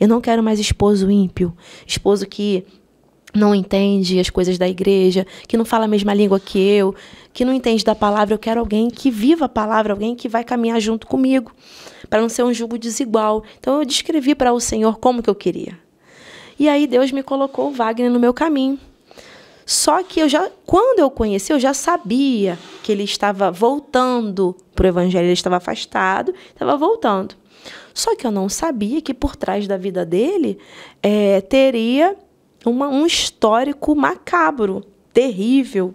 Eu não quero mais esposo ímpio, esposo que não entende as coisas da igreja, que não fala a mesma língua que eu, que não entende da palavra. Eu quero alguém que viva a palavra, alguém que vai caminhar junto comigo, para não ser um jugo desigual. Então eu descrevi para o Senhor como que eu queria. E aí Deus me colocou o Wagner no meu caminho. Só que eu já, quando eu conheci, eu já sabia que ele estava voltando para o evangelho, ele estava afastado, estava voltando. Só que eu não sabia que por trás da vida dele é, teria uma, um histórico macabro, terrível,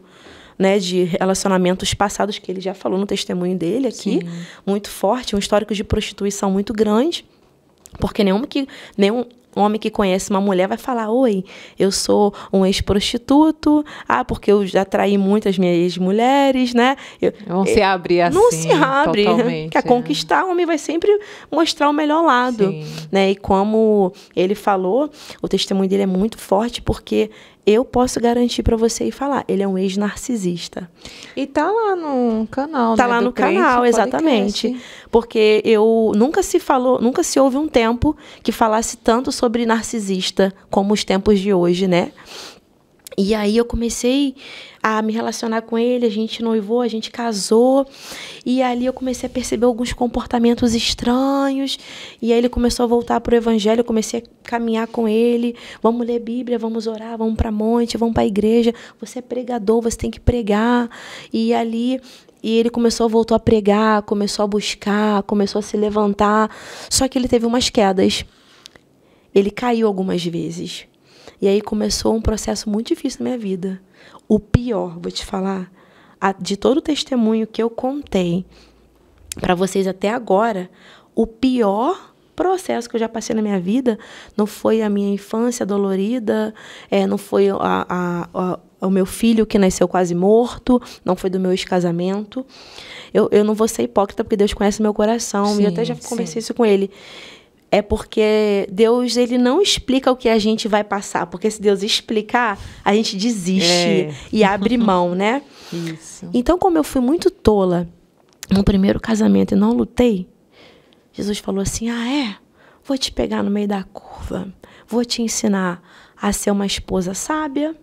né, de relacionamentos passados que ele já falou no testemunho dele aqui, Sim. muito forte, um histórico de prostituição muito grande, porque nenhum que nenhum um homem que conhece uma mulher vai falar: Oi, eu sou um ex-prostituto, ah, porque eu já traí muitas minhas ex-mulheres, né? Eu, não se é, abre assim. Não se abre. Né? Totalmente, que a é. conquistar, o homem vai sempre mostrar o melhor lado. né? E como ele falou, o testemunho dele é muito forte, porque eu posso garantir para você e falar, ele é um ex-narcisista. E tá lá no canal, Tá né? lá Do no crente, canal, exatamente. Porque eu nunca se falou, nunca se houve um tempo que falasse tanto sobre narcisista como os tempos de hoje, né? E aí eu comecei a me relacionar com ele, a gente noivou, a gente casou, e ali eu comecei a perceber alguns comportamentos estranhos, e aí ele começou a voltar para o evangelho, eu comecei a caminhar com ele, vamos ler Bíblia, vamos orar, vamos para monte, vamos para a igreja, você é pregador, você tem que pregar, e ali e ele começou, voltou a pregar, começou a buscar, começou a se levantar. Só que ele teve umas quedas. Ele caiu algumas vezes. E aí começou um processo muito difícil na minha vida. O pior, vou te falar, de todo o testemunho que eu contei para vocês até agora, o pior processo que eu já passei na minha vida não foi a minha infância dolorida, é, não foi a, a, a, o meu filho que nasceu quase morto, não foi do meu ex-casamento. Eu, eu não vou ser hipócrita porque Deus conhece meu coração sim, e eu até já conversei sim. isso com ele é porque Deus ele não explica o que a gente vai passar, porque se Deus explicar, a gente desiste é. e abre mão, né? Isso. Então, como eu fui muito tola no primeiro casamento e não lutei, Jesus falou assim: "Ah, é? Vou te pegar no meio da curva. Vou te ensinar a ser uma esposa sábia.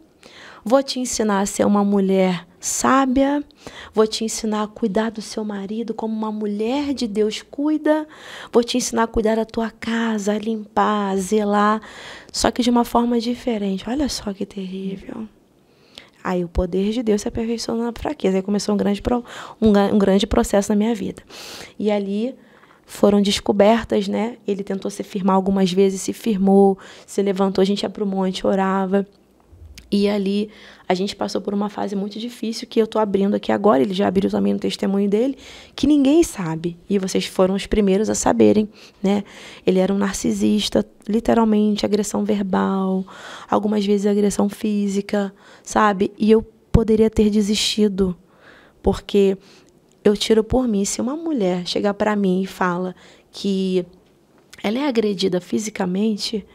Vou te ensinar a ser uma mulher sábia, vou te ensinar a cuidar do seu marido como uma mulher de Deus cuida, vou te ensinar a cuidar da tua casa, a limpar, a zelar, só que de uma forma diferente. Olha só que terrível. Aí o poder de Deus se aperfeiçoou na fraqueza. Aí começou um grande, pro, um, um grande processo na minha vida. E ali foram descobertas, né? Ele tentou se firmar algumas vezes, se firmou, se levantou, a gente ia para o monte, orava. E ali a gente passou por uma fase muito difícil que eu estou abrindo aqui agora, ele já abriu também no testemunho dele, que ninguém sabe. E vocês foram os primeiros a saberem, né? Ele era um narcisista, literalmente, agressão verbal, algumas vezes agressão física, sabe? E eu poderia ter desistido, porque eu tiro por mim se uma mulher chegar para mim e fala que ela é agredida fisicamente,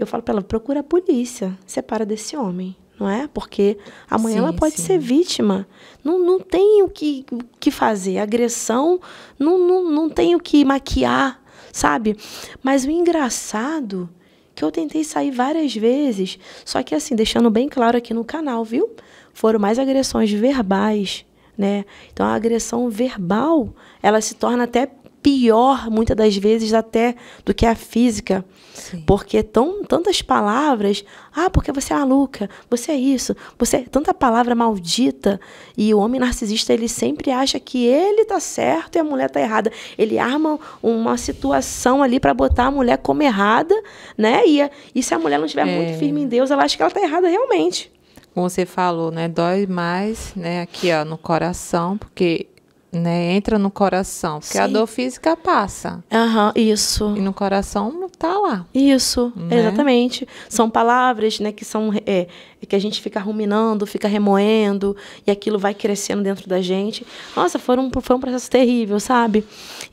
eu falo para ela, procura a polícia, separa desse homem, não é? Porque amanhã sim, ela pode sim. ser vítima. Não, não tem o que, o que fazer. Agressão, não, não, não tem o que maquiar, sabe? Mas o engraçado que eu tentei sair várias vezes, só que assim, deixando bem claro aqui no canal, viu? Foram mais agressões verbais, né? Então a agressão verbal, ela se torna até pior, muitas das vezes, até do que a física. Sim. Porque tão, tantas palavras. Ah, porque você é maluca, você é isso, você é tanta palavra maldita. E o homem narcisista, ele sempre acha que ele tá certo e a mulher tá errada. Ele arma uma situação ali para botar a mulher como errada, né? E, e se a mulher não estiver é. muito firme em Deus, ela acha que ela tá errada realmente. Como você falou, né? Dói mais, né? Aqui, ó, no coração, porque né? Entra no coração, porque Sim. a dor física passa. Aham, uhum, isso. E no coração tá lá. Isso, né? exatamente. São palavras, né, que são é, que a gente fica ruminando, fica remoendo e aquilo vai crescendo dentro da gente. Nossa, foram, foi um processo terrível, sabe?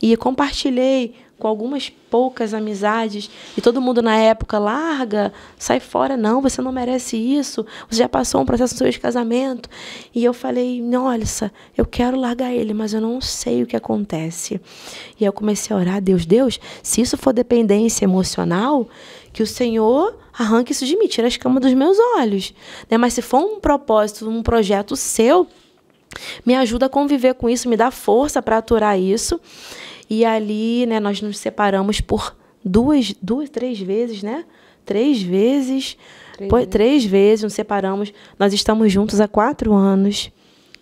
E compartilhei com algumas poucas amizades, e todo mundo na época larga, sai fora, não, você não merece isso, você já passou um processo seu casamento. E eu falei, olha, eu quero largar ele, mas eu não sei o que acontece. E eu comecei a orar, Deus, Deus, se isso for dependência emocional, que o Senhor arranque isso de mim, tira a escama dos meus olhos. Né? Mas se for um propósito, um projeto seu, me ajuda a conviver com isso, me dá força para aturar isso. E ali, né, nós nos separamos por duas, duas, três vezes, né? Três vezes. Três, três vezes nos separamos. Nós estamos juntos há quatro anos.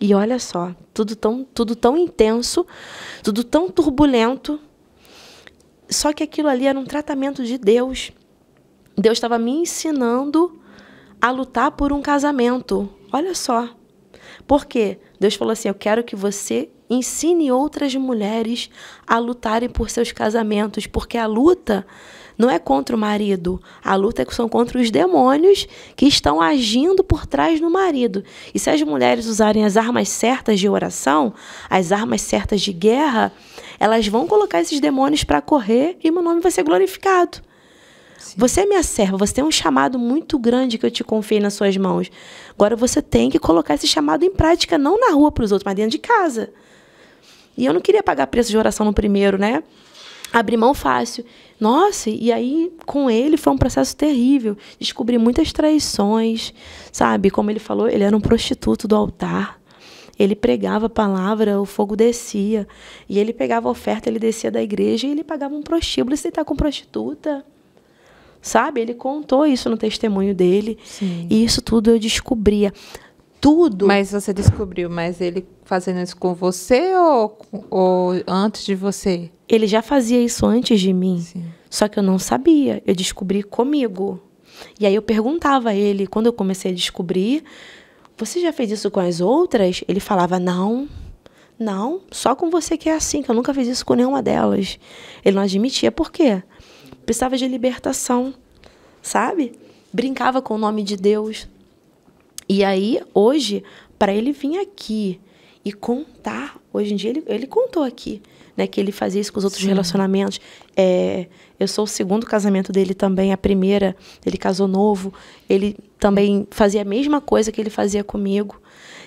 E olha só, tudo tão, tudo tão intenso, tudo tão turbulento. Só que aquilo ali era um tratamento de Deus. Deus estava me ensinando a lutar por um casamento. Olha só. Porque Deus falou assim: Eu quero que você ensine outras mulheres a lutarem por seus casamentos, porque a luta não é contra o marido, a luta é são contra os demônios que estão agindo por trás do marido. E se as mulheres usarem as armas certas de oração, as armas certas de guerra, elas vão colocar esses demônios para correr e meu nome vai ser glorificado. Você é minha serva, você tem um chamado muito grande que eu te confiei nas suas mãos. Agora você tem que colocar esse chamado em prática, não na rua para os outros, mas dentro de casa. E eu não queria pagar preço de oração no primeiro, né? Abrir mão fácil. Nossa, e aí com ele foi um processo terrível. Descobri muitas traições, sabe? Como ele falou, ele era um prostituto do altar. Ele pregava a palavra, o fogo descia. E ele pegava a oferta, ele descia da igreja e ele pagava um prostíbulo. Você está com prostituta? sabe? Ele contou isso no testemunho dele. Sim. E isso tudo eu descobria. Tudo. Mas você descobriu, mas ele fazendo isso com você ou, ou antes de você? Ele já fazia isso antes de mim. Sim. Só que eu não sabia. Eu descobri comigo. E aí eu perguntava a ele, quando eu comecei a descobrir, você já fez isso com as outras? Ele falava, não, não, só com você que é assim, que eu nunca fiz isso com nenhuma delas. Ele não admitia. Por quê? Precisava de libertação, sabe? Brincava com o nome de Deus. E aí, hoje, para ele vir aqui e contar, hoje em dia ele, ele contou aqui, né, que ele fazia isso com os outros Sim. relacionamentos. É, eu sou o segundo casamento dele também, a primeira, ele casou novo, ele também fazia a mesma coisa que ele fazia comigo.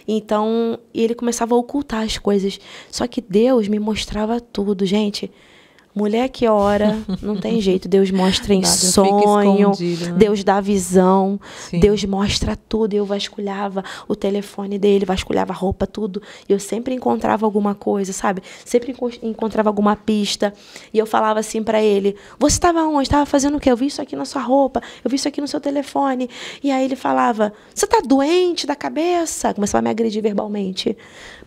Então, ele começava a ocultar as coisas. Só que Deus me mostrava tudo, gente. Mulher que ora, não tem jeito. Deus mostra em Nada, sonho, né? Deus dá visão, Sim. Deus mostra tudo. Eu vasculhava o telefone dele, vasculhava a roupa, tudo. E eu sempre encontrava alguma coisa, sabe? Sempre encontrava alguma pista. E eu falava assim para ele: Você estava onde? Estava fazendo o quê? Eu vi isso aqui na sua roupa, eu vi isso aqui no seu telefone. E aí ele falava: Você está doente da cabeça? Começava a me agredir verbalmente.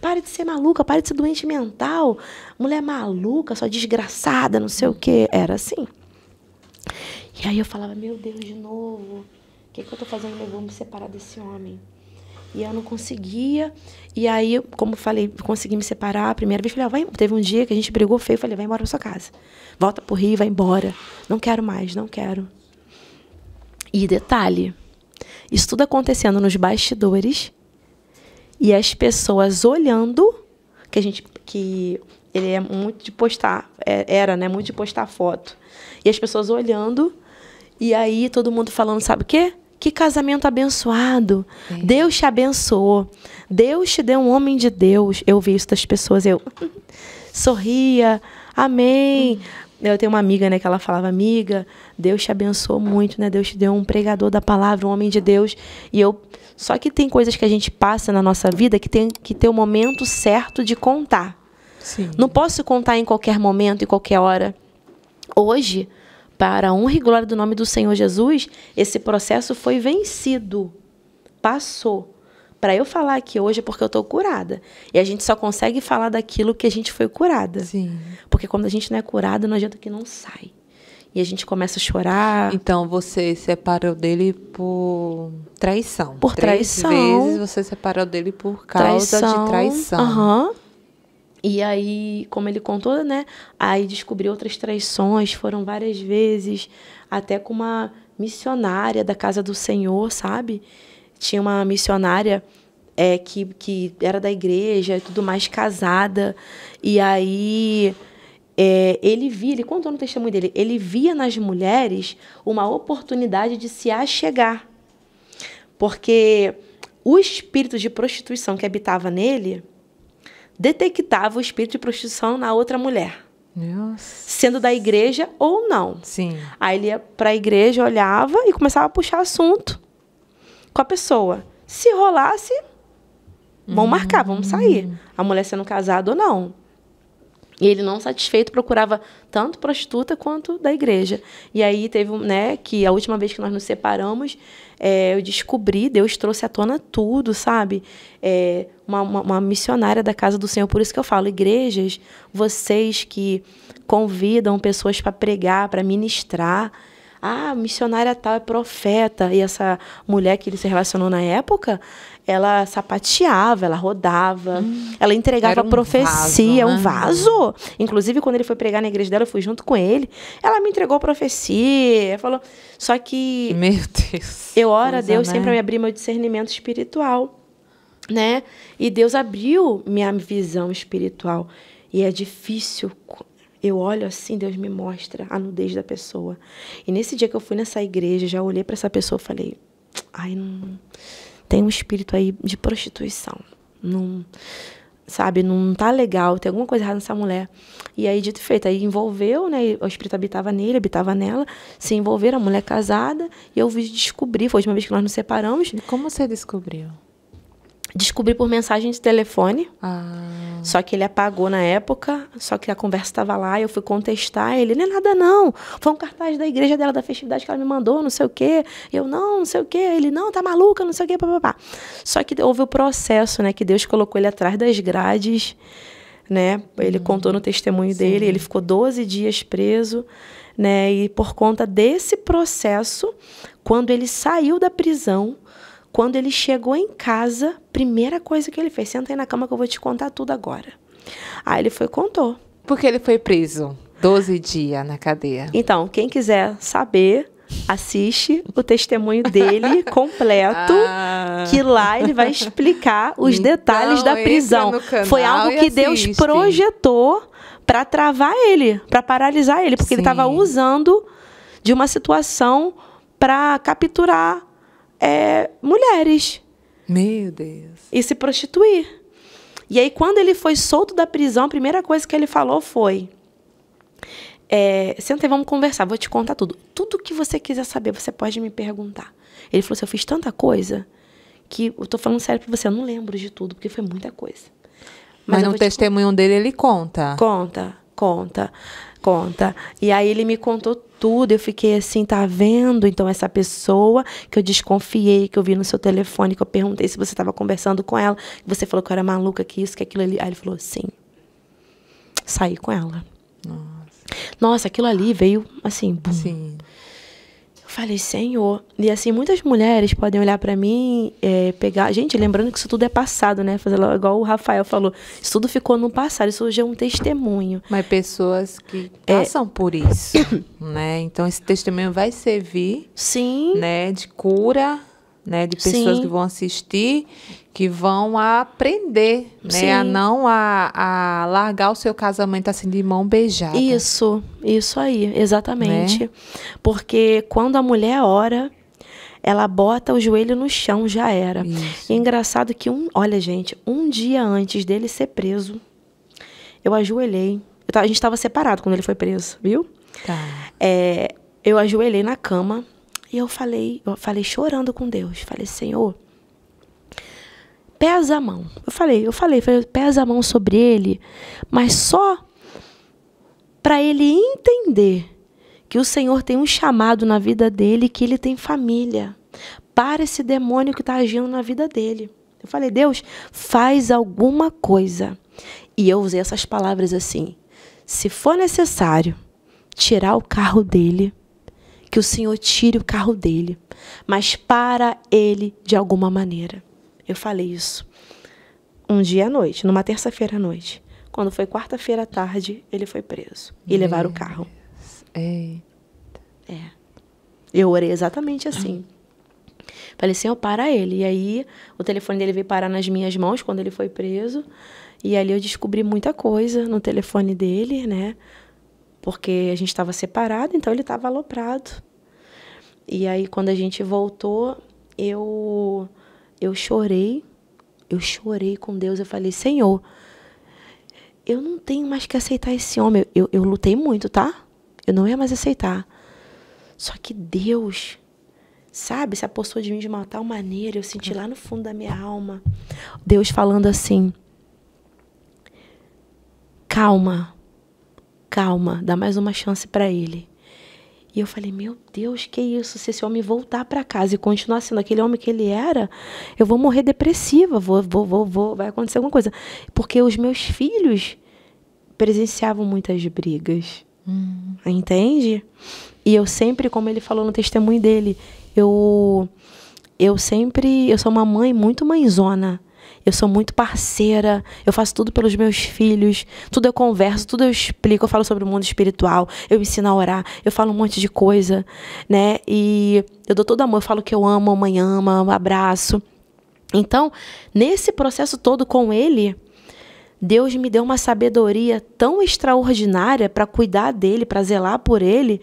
Pare de ser maluca, pare de ser doente mental. Mulher maluca, só desgraçada, não sei o quê. Era assim. E aí eu falava, meu Deus, de novo. O que, que eu tô fazendo? Eu vou me separar desse homem. E eu não conseguia. E aí, como falei, consegui me separar a primeira vez. Falei, ah, vai. Teve um dia que a gente brigou feio. Falei, vai embora pra sua casa. Volta pro Rio, vai embora. Não quero mais, não quero. E detalhe: isso tudo acontecendo nos bastidores e as pessoas olhando, que a gente que ele é muito de postar, é, era, né, muito de postar foto. E as pessoas olhando e aí todo mundo falando, sabe o quê? Que casamento abençoado. Deus te abençoou. Deus te deu um homem de Deus. Eu vi isso das pessoas, eu sorria. Amém. Hum. Eu tenho uma amiga, né, que ela falava, amiga, Deus te abençoou muito, né? Deus te deu um pregador da palavra, um homem de Deus. E eu só que tem coisas que a gente passa na nossa vida que tem que ter o momento certo de contar. Sim. Não posso contar em qualquer momento, em qualquer hora. Hoje, para a honra e glória do nome do Senhor Jesus, esse processo foi vencido. Passou. Para eu falar aqui hoje é porque eu estou curada. E a gente só consegue falar daquilo que a gente foi curada. Sim. Porque quando a gente não é curada, não adianta que não sai e a gente começa a chorar. Então você separou dele por traição. Por Três traição. vezes você separou dele por causa traição. de traição. Aham. Uhum. E aí, como ele contou, né? Aí descobri outras traições, foram várias vezes, até com uma missionária da casa do Senhor, sabe? Tinha uma missionária é, que, que era da igreja e tudo mais, casada. E aí é, ele via, ele contou no testemunho dele, ele via nas mulheres uma oportunidade de se achegar. Porque o espírito de prostituição que habitava nele detectava o espírito de prostituição na outra mulher. Nossa. Sendo da igreja ou não. Sim. Aí ele ia para a igreja, olhava e começava a puxar assunto com a pessoa. Se rolasse, vão uhum. marcar, vamos sair. A mulher sendo casada ou não. E ele não satisfeito procurava tanto prostituta quanto da igreja. E aí teve, né, que a última vez que nós nos separamos, é, eu descobri, Deus trouxe à tona tudo, sabe? É, uma, uma, uma, missionária da casa do Senhor, por isso que eu falo, igrejas, vocês que convidam pessoas para pregar, para ministrar, ah, missionária tal é profeta, e essa mulher que ele se relacionou na época, ela sapateava, ela rodava, hum, ela entregava um profecia, vaso, é né? um vaso. Inclusive, quando ele foi pregar na igreja dela, eu fui junto com ele. Ela me entregou profecia, falou. Só que. Meu Deus. Eu oro a é, Deus sempre para né? me abrir meu discernimento espiritual, né? E Deus abriu minha visão espiritual. E é difícil eu olho assim, Deus me mostra a nudez da pessoa. E nesse dia que eu fui nessa igreja, já olhei para essa pessoa e falei: "Ai, não tem um espírito aí de prostituição. Não, sabe, não tá legal, tem alguma coisa errada nessa mulher. E aí, dito e feito, aí envolveu, né? O espírito habitava nele, habitava nela, se envolveram, a mulher casada, e eu vi descobrir, foi a última vez que nós nos separamos. Como você descobriu? Descobri por mensagem de telefone. Ah. Só que ele apagou na época, só que a conversa estava lá, eu fui contestar ele, não é nada não. Foi um cartaz da igreja dela, da festividade que ela me mandou, não sei o quê. Eu, não, não sei o quê. Ele, não, tá maluca, não sei o quê, papapá. Só que houve o processo, né, que Deus colocou ele atrás das grades, né? Ele hum, contou no testemunho sim. dele, ele ficou 12 dias preso, né? E por conta desse processo, quando ele saiu da prisão, quando ele chegou em casa, primeira coisa que ele fez, senta aí na cama que eu vou te contar tudo agora. Aí ele foi e contou. Porque ele foi preso 12 dias na cadeia. Então, quem quiser saber, assiste o testemunho dele completo, ah. que lá ele vai explicar os então, detalhes da prisão. Foi algo que Deus projetou para travar ele, para paralisar ele, porque Sim. ele estava usando de uma situação para capturar é, mulheres. Meu Deus. E se prostituir. E aí, quando ele foi solto da prisão, a primeira coisa que ele falou foi: é, Senta aí, vamos conversar, vou te contar tudo. Tudo que você quiser saber, você pode me perguntar. Ele falou assim: Eu fiz tanta coisa que eu tô falando sério pra você, eu não lembro de tudo, porque foi muita coisa. Mas, Mas no te testemunho dele ele conta. Conta, conta. Conta. E aí ele me contou tudo. Eu fiquei assim, tá vendo? Então essa pessoa que eu desconfiei, que eu vi no seu telefone, que eu perguntei se você estava conversando com ela, que você falou que eu era maluca, que isso, que aquilo ali. Aí ele falou, sim. Saí com ela. Nossa, Nossa aquilo ali veio assim. Bum. Sim falei, Senhor. E assim, muitas mulheres podem olhar para mim, é, pegar. Gente, lembrando que isso tudo é passado, né? Fazer igual o Rafael falou. Isso tudo ficou no passado, isso hoje é um testemunho. Mas pessoas que é. passam por isso, né? Então esse testemunho vai servir. Sim. Né? De cura, né, de pessoas Sim. que vão assistir, que vão aprender, né, Sim. a não a, a, largar o seu casamento assim de mão beijada. Isso, isso aí, exatamente. Né? Porque quando a mulher ora, ela bota o joelho no chão, já era. E é engraçado que um, olha gente, um dia antes dele ser preso, eu ajoelhei. Eu, a gente estava separado quando ele foi preso, viu? Tá. É, eu ajoelhei na cama e eu falei, eu falei chorando com Deus. Falei, Senhor, pesa a mão. Eu falei, eu falei, falei pesa a mão sobre ele, mas só para ele entender que o Senhor tem um chamado na vida dele, que ele tem família. Para esse demônio que está agindo na vida dele. Eu falei, Deus, faz alguma coisa. E eu usei essas palavras assim: se for necessário tirar o carro dele, que o Senhor tire o carro dele, mas para ele de alguma maneira. Eu falei isso um dia à noite, numa terça-feira à noite. Quando foi quarta-feira à tarde, ele foi preso e levaram o carro. É. É. Eu orei exatamente assim. Falei assim, eu para ele. E aí o telefone dele veio parar nas minhas mãos quando ele foi preso. E ali eu descobri muita coisa no telefone dele, né? porque a gente estava separado, então ele estava aloprado. E aí quando a gente voltou, eu eu chorei, eu chorei com Deus, eu falei: "Senhor, eu não tenho mais que aceitar esse homem. Eu, eu lutei muito, tá? Eu não ia mais aceitar. Só que Deus, sabe, se apossou de mim de uma tal maneira, eu senti lá no fundo da minha alma Deus falando assim: calma, calma, dá mais uma chance para ele. E eu falei, meu Deus, que isso? Se esse homem voltar para casa e continuar sendo aquele homem que ele era, eu vou morrer depressiva, vou, vou, vou, vou, vai acontecer alguma coisa. Porque os meus filhos presenciavam muitas brigas. Hum. Entende? E eu sempre, como ele falou no testemunho dele, eu eu sempre, eu sou uma mãe muito mãezona. Eu sou muito parceira, eu faço tudo pelos meus filhos, tudo eu converso, tudo eu explico, eu falo sobre o mundo espiritual, eu ensino a orar, eu falo um monte de coisa, né? E eu dou todo amor, eu falo que eu amo, a mãe ama, um abraço. Então, nesse processo todo com ele, Deus me deu uma sabedoria tão extraordinária para cuidar dele, para zelar por ele,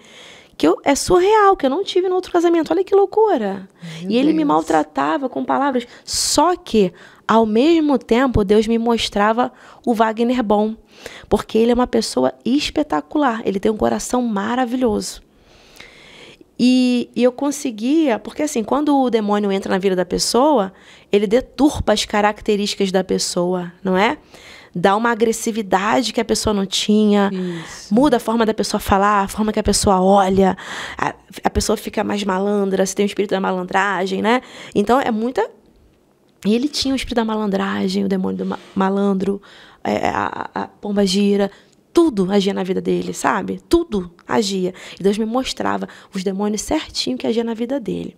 que eu, é surreal, que eu não tive no outro casamento. Olha que loucura. Meu e ele Deus. me maltratava com palavras. Só que ao mesmo tempo, Deus me mostrava o Wagner bom, porque ele é uma pessoa espetacular, ele tem um coração maravilhoso. E, e, eu conseguia, porque assim, quando o demônio entra na vida da pessoa, ele deturpa as características da pessoa, não é? Dá uma agressividade que a pessoa não tinha, Isso. muda a forma da pessoa falar, a forma que a pessoa olha, a, a pessoa fica mais malandra, se tem o espírito da malandragem, né? Então é muita e ele tinha o espírito da malandragem, o demônio do ma malandro, é, é a, a pomba gira, tudo agia na vida dele, sabe? Tudo agia. E Deus me mostrava os demônios certinho que agia na vida dele.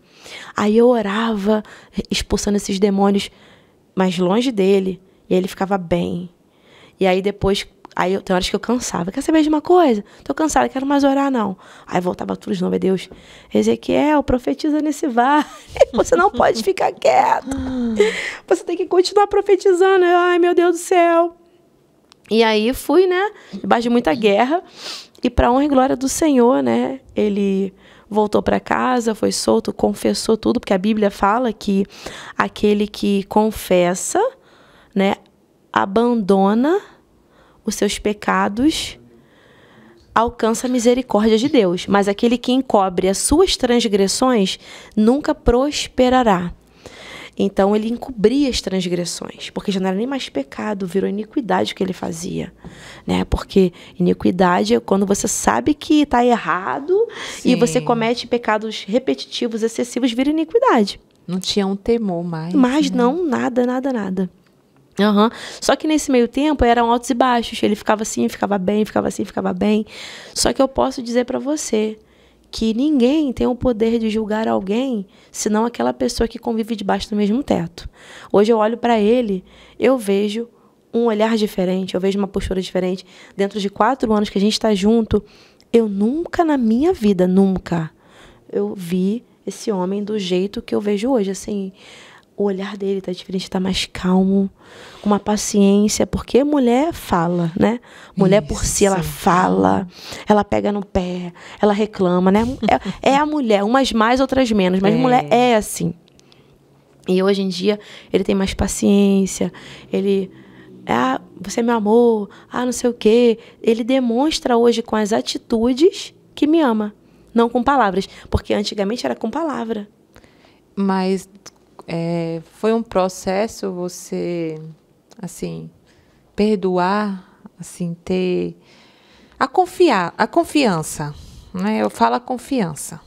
Aí eu orava, expulsando esses demônios mais longe dele, e aí ele ficava bem. E aí depois Aí eu, tem horas que eu cansava. Quer saber de uma coisa? Tô cansada, quero mais orar, não. Aí voltava tudo de novo, é Deus. Ezequiel, profetiza nesse vale. Você não pode ficar quieto. Você tem que continuar profetizando. Eu, Ai, meu Deus do céu. E aí fui, né? Debaixo de muita guerra. E para honra e glória do Senhor, né? Ele voltou para casa, foi solto, confessou tudo, porque a Bíblia fala que aquele que confessa, né, abandona os seus pecados, alcança a misericórdia de Deus, mas aquele que encobre as suas transgressões nunca prosperará. Então ele encobria as transgressões, porque já não era nem mais pecado, virou iniquidade o que ele fazia, né? Porque iniquidade é quando você sabe que está errado Sim. e você comete pecados repetitivos, excessivos, vira iniquidade. Não tinha um temor mais. Mas né? não, nada, nada, nada. Uhum. Só que nesse meio tempo eram altos e baixos. Ele ficava assim, ficava bem, ficava assim, ficava bem. Só que eu posso dizer para você que ninguém tem o poder de julgar alguém senão aquela pessoa que convive debaixo do mesmo teto. Hoje eu olho para ele, eu vejo um olhar diferente, eu vejo uma postura diferente. Dentro de quatro anos que a gente está junto, eu nunca na minha vida, nunca, eu vi esse homem do jeito que eu vejo hoje. Assim, o olhar dele tá diferente, tá mais calmo, com uma paciência, porque mulher fala, né? Mulher Isso. por si, ela fala, ela pega no pé, ela reclama, né? É, é a mulher, umas mais, outras menos, mas é. mulher é assim. E hoje em dia, ele tem mais paciência, ele. Ah, você é meu amor, ah, não sei o quê. Ele demonstra hoje com as atitudes que me ama, não com palavras. Porque antigamente era com palavra. Mas é, foi um processo você, assim, perdoar, assim, ter a confiar, a confiança, né? Eu falo a confiança.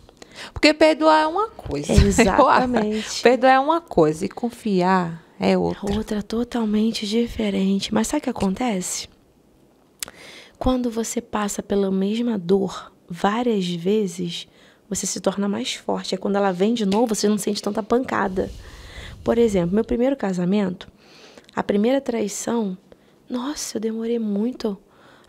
Porque perdoar é uma coisa. É, exatamente. perdoar é uma coisa e confiar é, é outra. Outra totalmente diferente. Mas sabe o que acontece? Quando você passa pela mesma dor várias vezes, você se torna mais forte. É quando ela vem de novo, você não sente tanta pancada. Por exemplo, meu primeiro casamento, a primeira traição, nossa, eu demorei muito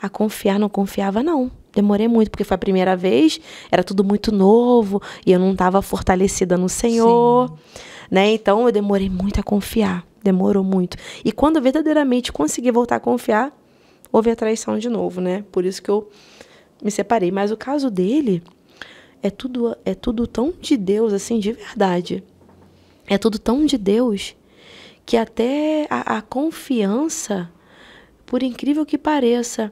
a confiar, não confiava não. Demorei muito, porque foi a primeira vez, era tudo muito novo e eu não estava fortalecida no Senhor, né? Então eu demorei muito a confiar, demorou muito. E quando eu verdadeiramente consegui voltar a confiar, houve a traição de novo, né? Por isso que eu me separei, mas o caso dele é tudo é tudo tão de Deus assim, de verdade. É tudo tão de Deus que até a, a confiança, por incrível que pareça,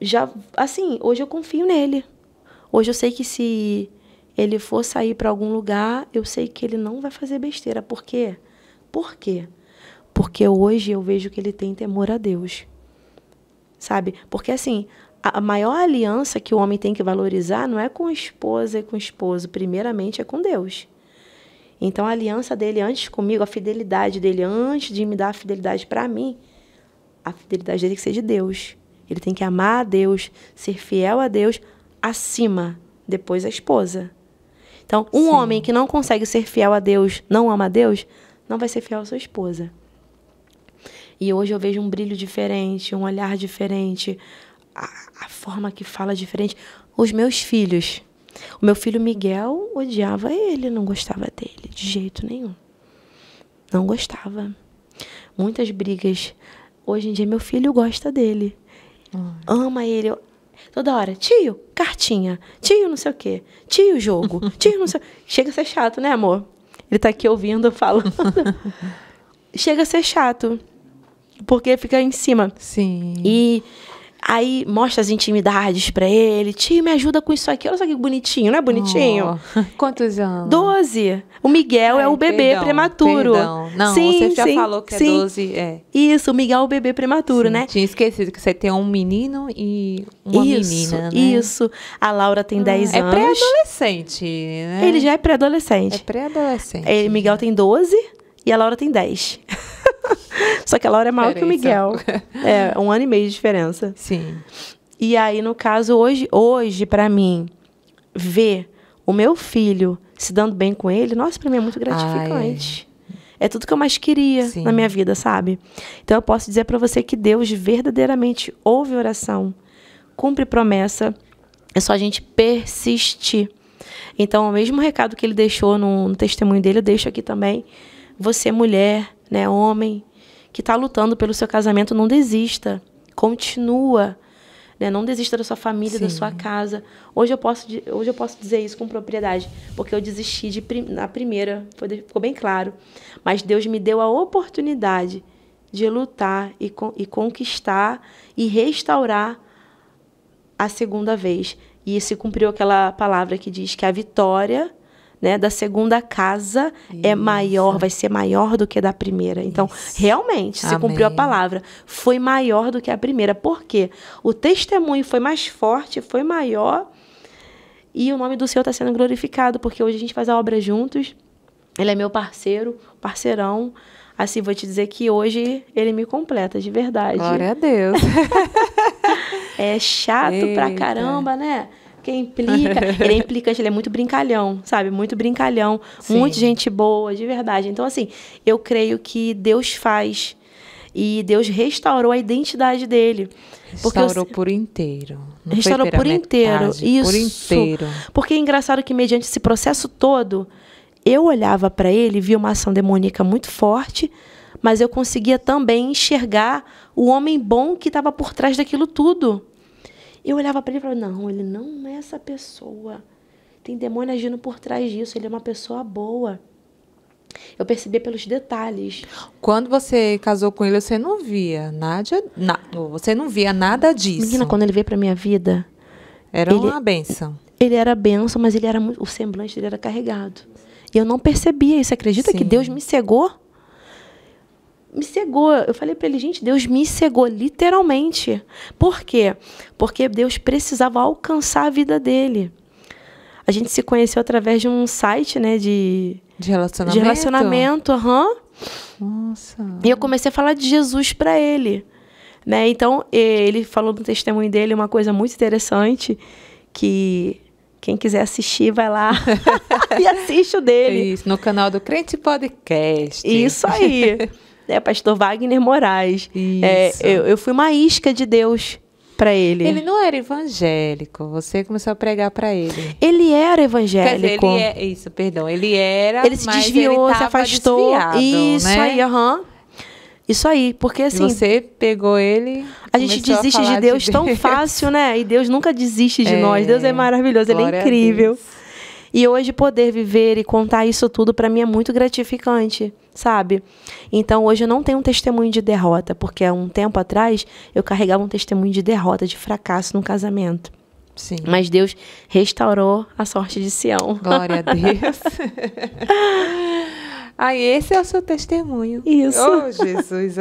já assim, hoje eu confio nele. Hoje eu sei que se ele for sair para algum lugar, eu sei que ele não vai fazer besteira. Por quê? Por quê? Porque hoje eu vejo que ele tem temor a Deus. Sabe? Porque assim, a maior aliança que o homem tem que valorizar não é com a esposa e com o esposo, primeiramente é com Deus. Então a aliança dele antes comigo, a fidelidade dele antes de me dar a fidelidade para mim, a fidelidade dele tem que ser de Deus. Ele tem que amar a Deus, ser fiel a Deus acima, depois a esposa. Então, um Sim. homem que não consegue ser fiel a Deus, não ama a Deus, não vai ser fiel à sua esposa. E hoje eu vejo um brilho diferente, um olhar diferente, a, a forma que fala diferente. Os meus filhos, o meu filho Miguel odiava ele, não gostava dele de jeito nenhum. Não gostava. Muitas brigas. Hoje em dia, meu filho gosta dele. Hum. Ama ele. Toda hora, tio, cartinha. Tio, não sei o quê. Tio, jogo. Tio, não sei. Chega a ser chato, né, amor? Ele tá aqui ouvindo, falando. Chega a ser chato. Porque fica em cima. Sim. E Aí mostra as intimidades para ele. Tio, me ajuda com isso aqui. Olha só que bonitinho, não é bonitinho? Oh, quantos anos? Doze. O Miguel é Ai, é o bebê perdão, prematuro. Perdão. Não, sim, você já sim, falou que é doze, É. Isso, o Miguel é o bebê prematuro, sim, né? Tinha esquecido que você tem um menino e uma isso, menina, né? Isso. A Laura tem hum, anos. É pré-adolescente, né? Ele já é pré-adolescente. É pré-adolescente. Miguel tem doze e a Laura tem dez. Só que ela era é maior diferença. que o Miguel. É, um ano e meio de diferença. Sim. E aí, no caso, hoje, hoje para mim, ver o meu filho se dando bem com ele, nossa, para mim é muito gratificante. Ai. É tudo que eu mais queria Sim. na minha vida, sabe? Então eu posso dizer para você que Deus verdadeiramente ouve oração, cumpre promessa. É só a gente persistir. Então, o mesmo recado que ele deixou no, no testemunho dele, eu deixo aqui também. Você, mulher, né, homem que está lutando pelo seu casamento, não desista, continua, né, não desista da sua família, Sim. da sua casa. Hoje eu posso, hoje eu posso dizer isso com propriedade, porque eu desisti de na primeira, foi, ficou bem claro. Mas Deus me deu a oportunidade de lutar e, e conquistar e restaurar a segunda vez. E se cumpriu aquela palavra que diz que a vitória né, da segunda casa é Isso. é maior, vai ser maior do que da primeira. Então, Isso. realmente, se Amém. cumpriu a palavra, foi maior do que a primeira. Por quê? O testemunho foi mais forte, foi maior, e o nome do Senhor está sendo glorificado, porque hoje a gente faz a obra juntos. Ele é meu parceiro, parceirão. Assim, vou te dizer que hoje ele me completa, de verdade. Glória a Deus. é chato Eita. pra caramba, né? porque implica. ele é implicante, ele é muito brincalhão, sabe? Muito brincalhão, Sim. muito gente boa, de verdade. Então, assim, eu creio que Deus faz. E Deus restaurou a identidade dele. Restaurou eu, por inteiro. Não restaurou por inteiro. Metade, isso. Por inteiro. Porque é engraçado que, mediante esse processo todo, eu olhava para ele, via uma ação demoníaca muito forte, mas eu conseguia também enxergar o homem bom que estava por trás daquilo tudo. Eu olhava para ele e falava: não, ele não é essa pessoa. Tem demônio agindo por trás disso. Ele é uma pessoa boa. Eu percebi pelos detalhes. Quando você casou com ele, você não via nada, na, você não via nada disso. Menina, quando ele veio para minha vida, era ele, uma benção. Ele era benção, mas ele era o semblante dele era carregado. E eu não percebia isso. Acredita Sim. que Deus me cegou? me cegou. Eu falei para ele, gente, Deus me cegou literalmente. Por quê? Porque Deus precisava alcançar a vida dele. A gente se conheceu através de um site, né, de de relacionamento. De relacionamento, aham. Uhum. Nossa. E eu comecei a falar de Jesus para ele, né? Então, ele falou do testemunho dele uma coisa muito interessante que quem quiser assistir, vai lá e assiste o dele. É isso, no canal do Crente Podcast. Isso aí. né? Pastor Wagner Moraes. É, eu, eu fui uma isca de Deus para ele. Ele não era evangélico. Você começou a pregar para ele. Ele era evangélico. Dizer, ele é, isso, perdão. Ele era. Ele se desviou, ele se afastou. Isso né? aí, aham. Isso aí, porque assim. E você pegou ele. A gente desiste a de, Deus de Deus tão fácil, né? E Deus nunca desiste de é, nós. Deus é maravilhoso, ele é incrível. E hoje poder viver e contar isso tudo para mim é muito gratificante sabe? Então hoje eu não tenho um testemunho de derrota, porque há um tempo atrás eu carregava um testemunho de derrota, de fracasso no casamento. Sim. Mas Deus restaurou a sorte de Sião. Glória a Deus. Aí ah, esse é o seu testemunho. Isso. Oh, Jesus.